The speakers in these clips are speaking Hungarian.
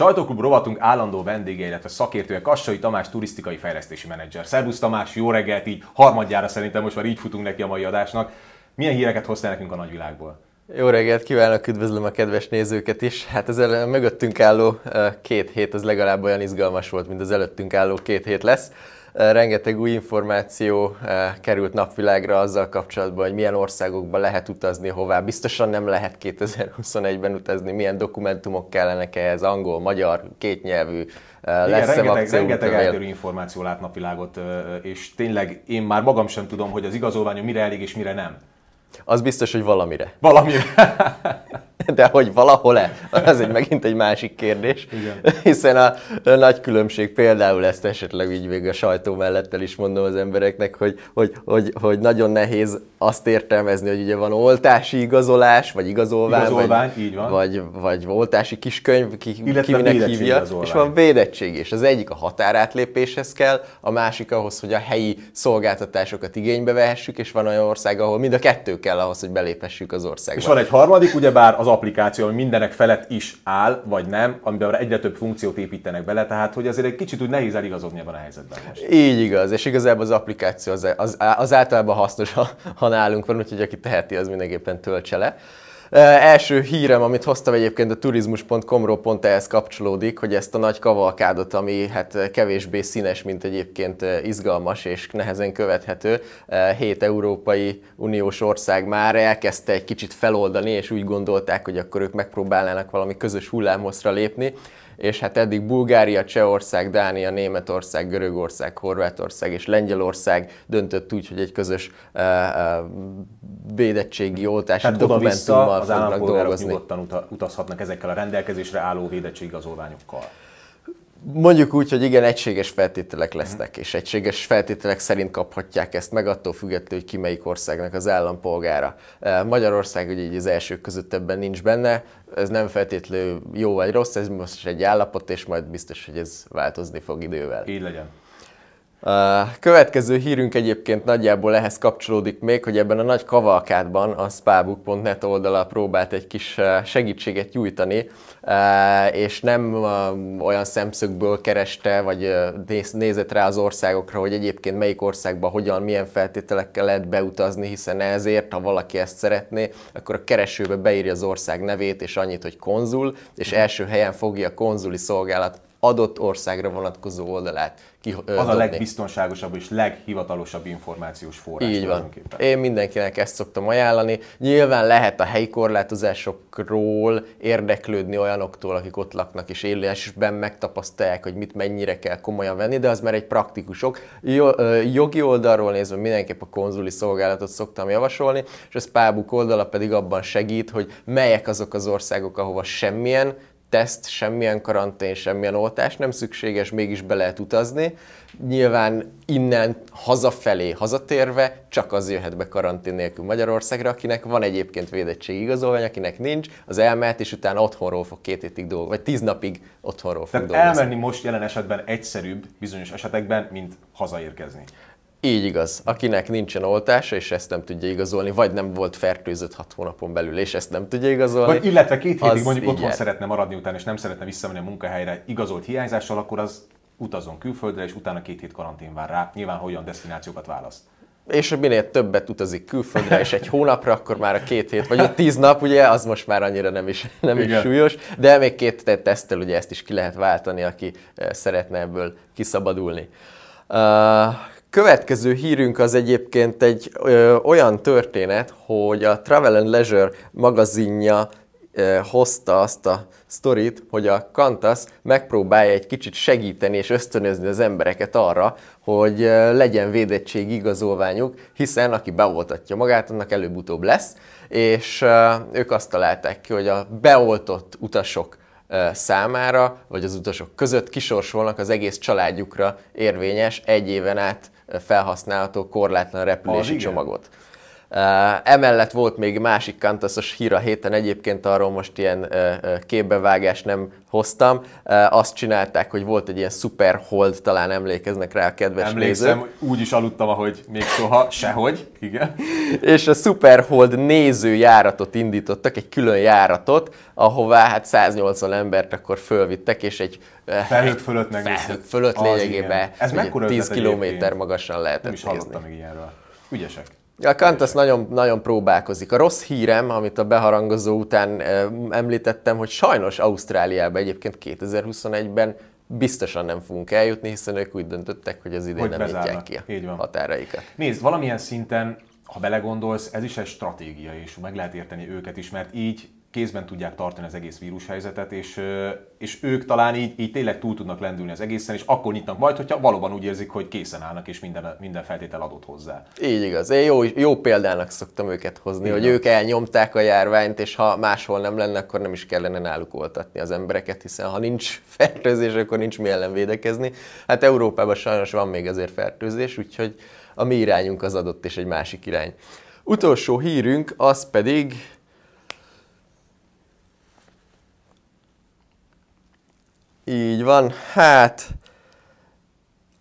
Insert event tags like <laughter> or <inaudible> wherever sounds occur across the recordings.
Sajtóklub rovatunk állandó vendége, illetve szakértője Kassai Tamás turisztikai fejlesztési menedzser. Szerbusz Tamás, jó reggelt, így harmadjára szerintem most már így futunk neki a mai adásnak. Milyen híreket hoztál nekünk a nagyvilágból? Jó reggelt kívánok, üdvözlöm a kedves nézőket is. Hát ez a mögöttünk álló két hét, az legalább olyan izgalmas volt, mint az előttünk álló két hét lesz rengeteg új információ került napvilágra azzal kapcsolatban, hogy milyen országokba lehet utazni, hová. Biztosan nem lehet 2021-ben utazni, milyen dokumentumok kellenek ehhez, angol, magyar, kétnyelvű, lesz rengeteg, rengeteg eltérő információ lát napvilágot, és tényleg én már magam sem tudom, hogy az igazolványom mire elég és mire nem. Az biztos, hogy valamire. Valamire. <laughs> <laughs> de hogy valahol-e, <laughs> az egy megint egy másik kérdés, Igen. <laughs> hiszen a, a nagy különbség például ezt esetleg így még a sajtó mellettel is mondom az embereknek, hogy, hogy, hogy, hogy nagyon nehéz azt értelmezni, hogy ugye van oltási igazolás, vagy igazolvány, igazolvány vagy, így van. vagy, vagy oltási kiskönyv, ki, Illetve ki minek hívja, igazolvány. és van védettség, is, az egyik a határátlépéshez kell, a másik ahhoz, hogy a helyi szolgáltatásokat igénybe vehessük, és van olyan ország, ahol mind a kettő kell ahhoz, hogy beléphessük az országba. És van egy harmadik, ugyebár az applikáció, ami mindenek felett is áll, vagy nem, amiben egyre több funkciót építenek bele, tehát hogy azért egy kicsit úgy nehéz eligazodni ebben a helyzetben most. Így igaz, és igazából az applikáció az, az, az általában hasznos, ha, ha nálunk van, úgyhogy aki teheti, az mindenképpen töltse le. Első hírem, amit hoztam egyébként a turizmus.com-ról pont ehhez kapcsolódik, hogy ezt a nagy kavalkádot, ami hát kevésbé színes, mint egyébként izgalmas és nehezen követhető, hét Európai Uniós ország már elkezdte egy kicsit feloldani, és úgy gondolták, hogy akkor ők megpróbálnának valami közös hullámhozra lépni és hát eddig Bulgária, Csehország, Dánia, Németország, Görögország, Horvátország és Lengyelország döntött úgy, hogy egy közös uh, uh, védettségi hát oltási Tehát dokumentummal az fognak dolgozni. nyugodtan utazhatnak ezekkel a rendelkezésre álló védettségi igazolványokkal. Mondjuk úgy, hogy igen, egységes feltételek lesznek, és egységes feltételek szerint kaphatják ezt meg, attól függetlenül, hogy ki melyik országnak az állampolgára. Magyarország ugye így az elsők között ebben nincs benne, ez nem feltétlenül jó vagy rossz, ez most egy állapot, és majd biztos, hogy ez változni fog idővel. Így legyen. A következő hírünk egyébként nagyjából ehhez kapcsolódik még, hogy ebben a nagy kavalkádban a spabook.net oldala próbált egy kis segítséget nyújtani, és nem olyan szemszögből kereste, vagy nézett rá az országokra, hogy egyébként melyik országba hogyan, milyen feltételekkel lehet beutazni, hiszen ezért, ha valaki ezt szeretné, akkor a keresőbe beírja az ország nevét, és annyit, hogy konzul, és mhm. első helyen fogja a konzuli szolgálat adott országra vonatkozó oldalát. Ki, az dobni. a legbiztonságosabb és leghivatalosabb információs forrás. Így van. Én mindenkinek ezt szoktam ajánlani. Nyilván lehet a helyi korlátozásokról érdeklődni olyanoktól, akik ott laknak és élésben megtapasztalják, hogy mit mennyire kell komolyan venni, de az már egy praktikusok. Jogi oldalról nézve mindenképp a konzuli szolgálatot szoktam javasolni, és a Spábuk oldala pedig abban segít, hogy melyek azok az országok, ahova semmilyen teszt, semmilyen karantén, semmilyen oltás nem szükséges, mégis be lehet utazni. Nyilván innen hazafelé, hazatérve csak az jöhet be karantén nélkül Magyarországra, akinek van egyébként védettségi igazolvány, akinek nincs, az elmehet, és utána otthonról fog két hétig dolgozni, vagy tíz napig otthonról fog Tehát dolgozni. elmenni most jelen esetben egyszerűbb bizonyos esetekben, mint hazaérkezni. Így igaz. Akinek nincsen oltása, és ezt nem tudja igazolni, vagy nem volt fertőzött hat hónapon belül, és ezt nem tudja igazolni. Vagy illetve két hétig mondjuk igen. otthon szeretne maradni után, és nem szeretne visszamenni a munkahelyre igazolt hiányzással, akkor az utazon külföldre, és utána két hét karantén vár rá. Nyilván, hogy olyan destinációkat választ és minél többet utazik külföldre, és egy hónapra, akkor már a két hét, vagy a tíz nap, ugye, az most már annyira nem is, nem Igen. is súlyos, de még két tesztel ugye ezt is ki lehet váltani, aki eh, szeretne ebből kiszabadulni. Uh, Következő hírünk az egyébként egy ö, olyan történet, hogy a Travel and Leisure magazinja ö, hozta azt a sztorit, hogy a Kantas megpróbálja egy kicsit segíteni és ösztönözni az embereket arra, hogy ö, legyen védettség igazolványuk, hiszen aki beoltatja magát, annak előbb-utóbb lesz, és ö, ők azt találták ki, hogy a beoltott utasok számára, vagy az utasok között kisorsolnak az egész családjukra érvényes egy éven át felhasználható korlátlan repülési az csomagot. Igen. Emellett volt még másik Kantasos hír a héten, egyébként arról most ilyen képbevágást nem hoztam. Azt csinálták, hogy volt egy ilyen hold, talán emlékeznek rá a kedves Emlékszem, nézők. úgy is aludtam, ahogy még soha, sehogy, igen. És a hold néző járatot indítottak, egy külön járatot, ahová hát 180 embert akkor fölvittek, és egy felhőt fölött megviszett. fölött lényegében Ez 10 kilométer magasan lehetett Nem is hallottam még ilyenről. Ügyesek. A az nagyon, nagyon próbálkozik. A rossz hírem, amit a beharangozó után említettem, hogy sajnos Ausztráliában, egyébként 2021-ben biztosan nem fogunk eljutni, hiszen ők úgy döntöttek, hogy az idén hogy nem bezárnak. nyitják ki a határaikat. Nézd, valamilyen szinten, ha belegondolsz, ez is egy stratégia, és meg lehet érteni őket is, mert így kézben tudják tartani az egész vírushelyzetet, és, és ők talán így, így tényleg túl tudnak lendülni az egészen, és akkor nyitnak majd, hogyha valóban úgy érzik, hogy készen állnak, és minden, minden feltétel adott hozzá. Így igaz. Én jó, jó példának szoktam őket hozni, Igen. hogy ők elnyomták a járványt, és ha máshol nem lenne, akkor nem is kellene náluk oltatni az embereket, hiszen ha nincs <laughs> fertőzés, akkor nincs mi ellen védekezni. Hát Európában sajnos van még azért fertőzés, úgyhogy a mi irányunk az adott, és egy másik irány. Utolsó hírünk az pedig Így van, hát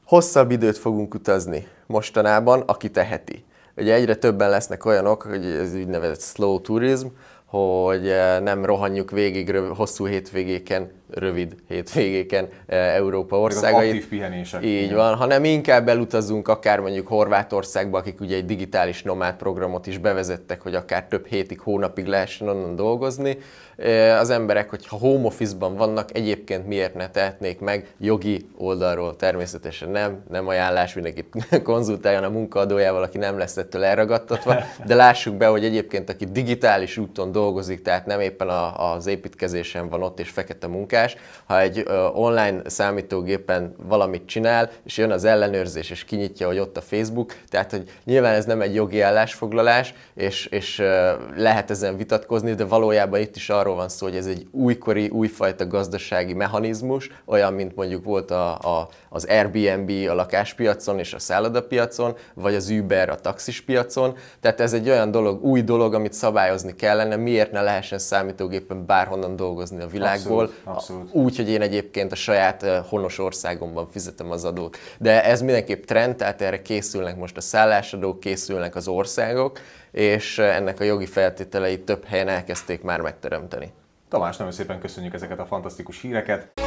hosszabb időt fogunk utazni mostanában, aki teheti. Ugye egyre többen lesznek olyanok, hogy ez úgynevezett slow tourism, hogy eh, nem rohanjuk végig hosszú hétvégéken rövid hétvégéken eh, Európa országait. Aktív pihenések. Így van, hanem inkább elutazunk akár mondjuk Horvátországba, akik ugye egy digitális nomád programot is bevezettek, hogy akár több hétig, hónapig lehessen onnan dolgozni. Eh, az emberek, hogyha home office-ban vannak, egyébként miért ne tehetnék meg jogi oldalról? Természetesen nem, nem ajánlás, mindenkit <laughs> konzultáljon a munkaadójával, aki nem lesz ettől elragadtatva, de lássuk be, hogy egyébként aki digitális úton dolgozik, tehát nem éppen az építkezésen van ott és fekete munka puskás, ha egy online számítógépen valamit csinál, és jön az ellenőrzés, és kinyitja, hogy ott a Facebook, tehát hogy nyilván ez nem egy jogi állásfoglalás, és, és lehet ezen vitatkozni, de valójában itt is arról van szó, hogy ez egy újkori, újfajta gazdasági mechanizmus, olyan, mint mondjuk volt a, a, az Airbnb a lakáspiacon és a szállodapiacon, vagy az Uber a taxispiacon, tehát ez egy olyan dolog, új dolog, amit szabályozni kellene, miért ne lehessen számítógépen bárhonnan dolgozni a világból, abszolút, Abszolút. Úgy, hogy én egyébként a saját honos országomban fizetem az adót. De ez mindenképp trend, tehát erre készülnek most a szállásadók, készülnek az országok, és ennek a jogi feltételeit több helyen elkezdték már megteremteni. Tamás, nagyon szépen köszönjük ezeket a fantasztikus híreket!